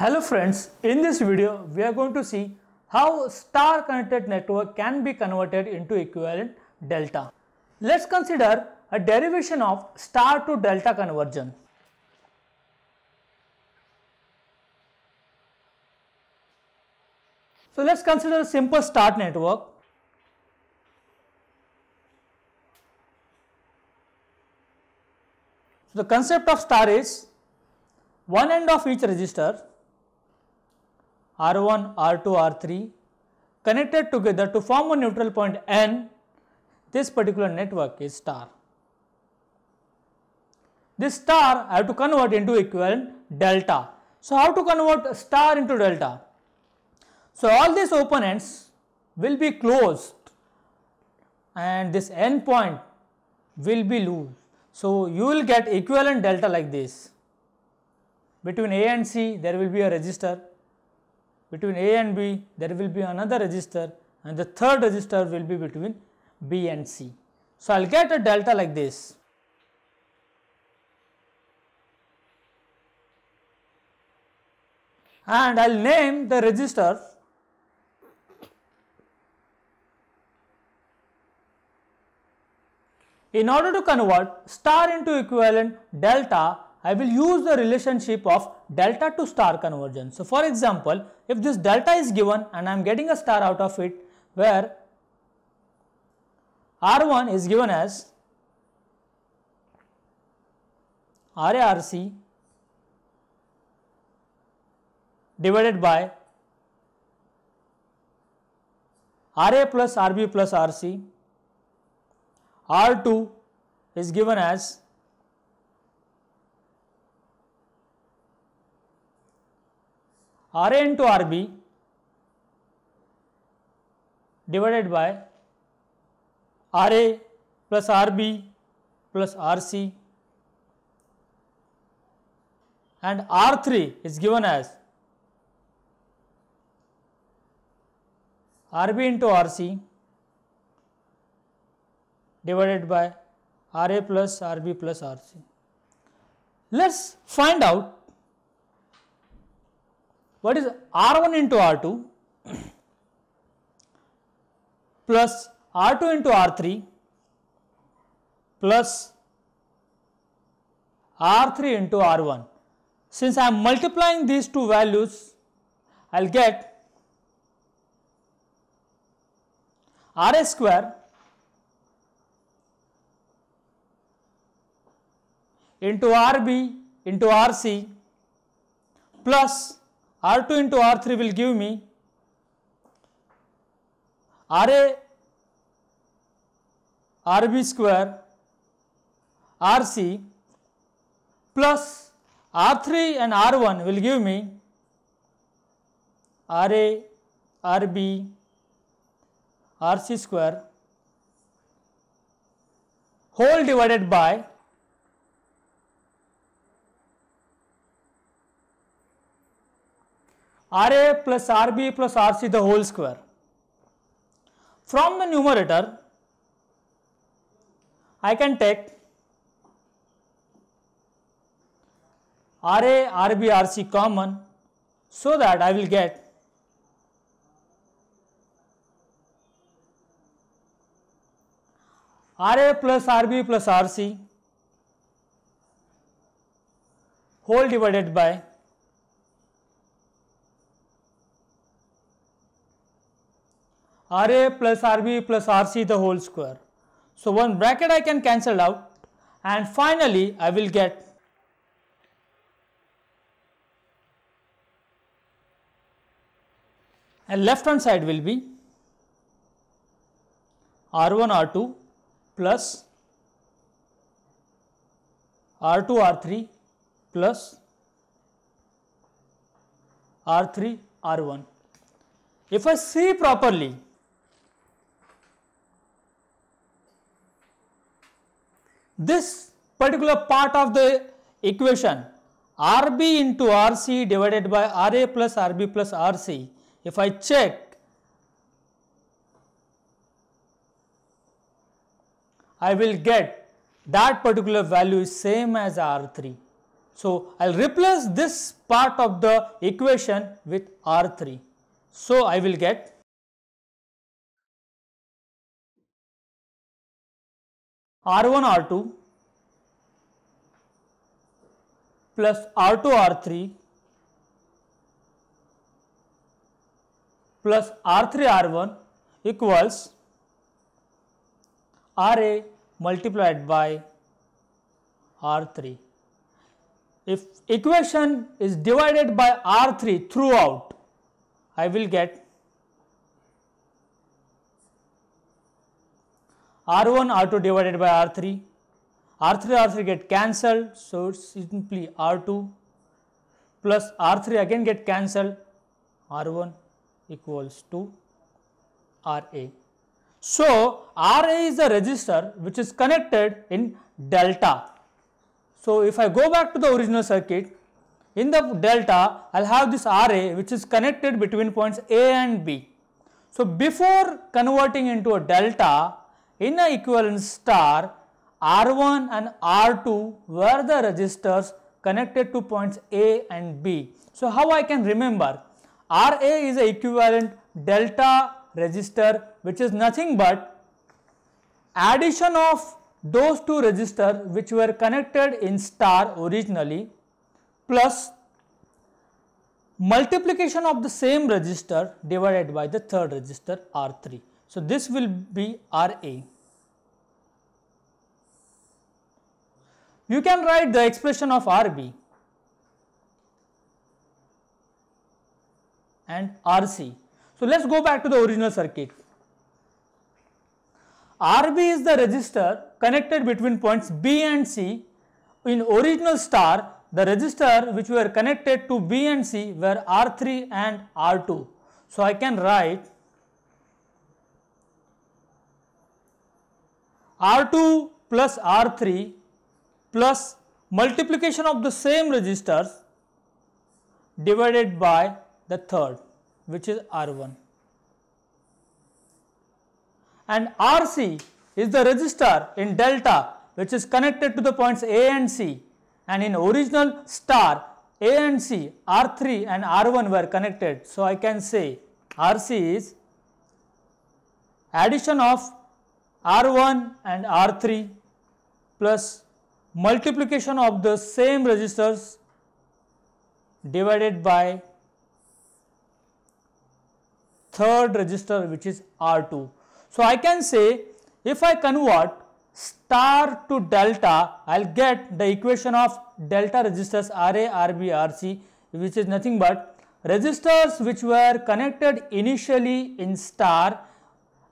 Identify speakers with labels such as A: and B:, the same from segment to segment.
A: Hello friends, in this video we are going to see how star connected network can be converted into equivalent delta. Let's consider a derivation of star to delta conversion. So let's consider a simple star network. So the concept of star is one end of each resistor R1, R2, R3 connected together to form a neutral point N, this particular network is star. This star I have to convert into equivalent delta. So, how to convert star into delta? So, all these open ends will be closed and this N point will be loose. So, you will get equivalent delta like this. Between A and C there will be a resistor between A and B there will be another register and the third register will be between B and C. So, I will get a delta like this. And I will name the register In order to convert star into equivalent delta, I will use the relationship of delta to star convergence. So, for example, if this delta is given and I am getting a star out of it where R1 is given as RARC divided by RA plus RB plus RC, R2 is given as Ra into Rb divided by Ra plus Rb plus Rc and R3 is given as Rb into Rc divided by Ra plus Rb plus Rc. Let us find out what is R1 into R2 plus R2 into R3 plus R3 into R1. Since I am multiplying these two values, I will get RA square into RB into RC plus R2 into R3 will give me RA RB square RC plus R3 and R1 will give me RA RB RC square whole divided by R A plus R B plus R C the whole square from the numerator I can take R A R B R C common so that I will get R A plus R B plus R C whole divided by RA plus RB plus RC the whole square. So, one bracket I can cancel out and finally, I will get and left hand side will be R1 R2 plus R2 R3 plus R3 R1. If I see properly, this particular part of the equation RB into RC divided by RA plus RB plus RC, if I check, I will get that particular value is same as R3. So, I will replace this part of the equation with R3. So, I will get R1 R2 plus R2 R3 plus R3 R1 equals RA multiplied by R3. If equation is divided by R3 throughout, I will get R1 R2 divided by R3, R3 R3 get cancelled. So, simply R2 plus R3 again get cancelled R1 equals to RA. So, RA is the resistor which is connected in delta. So, if I go back to the original circuit, in the delta I will have this RA which is connected between points A and B. So, before converting into a delta, in the equivalent star R1 and R2 were the resistors connected to points A and B. So, how I can remember? Ra is a equivalent delta resistor which is nothing but addition of those two resistors which were connected in star originally plus multiplication of the same resistor divided by the third resistor R3. So, this will be RA. You can write the expression of RB and RC. So, let us go back to the original circuit. RB is the resistor connected between points B and C. In original star, the resistor which were connected to B and C were R3 and R2. So, I can write R2 plus R3 plus multiplication of the same registers divided by the third which is R1. And RC is the register in delta which is connected to the points A and C and in original star A and C R3 and R1 were connected. So, I can say RC is addition of R1 and R3 plus multiplication of the same registers divided by third register which is R2. So, I can say if I convert star to delta, I will get the equation of delta registers RA, RB, RC which is nothing but registers which were connected initially in star,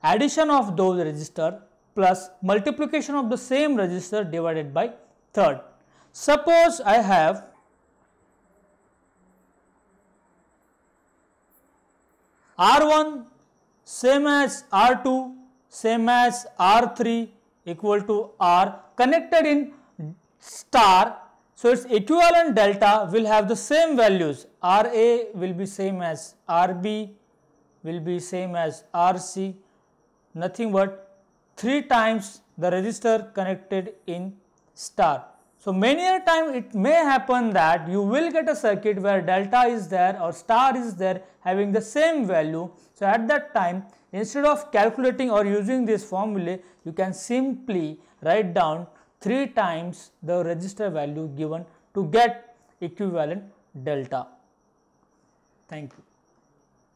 A: addition of those register plus multiplication of the same register divided by third. Suppose I have R1 same as R2 same as R3 equal to R connected in star. So, its equivalent delta will have the same values RA will be same as RB will be same as RC nothing but 3 times the resistor connected in star. So, many a time it may happen that you will get a circuit where delta is there or star is there having the same value. So, at that time instead of calculating or using this formula you can simply write down 3 times the resistor value given to get equivalent delta. Thank you.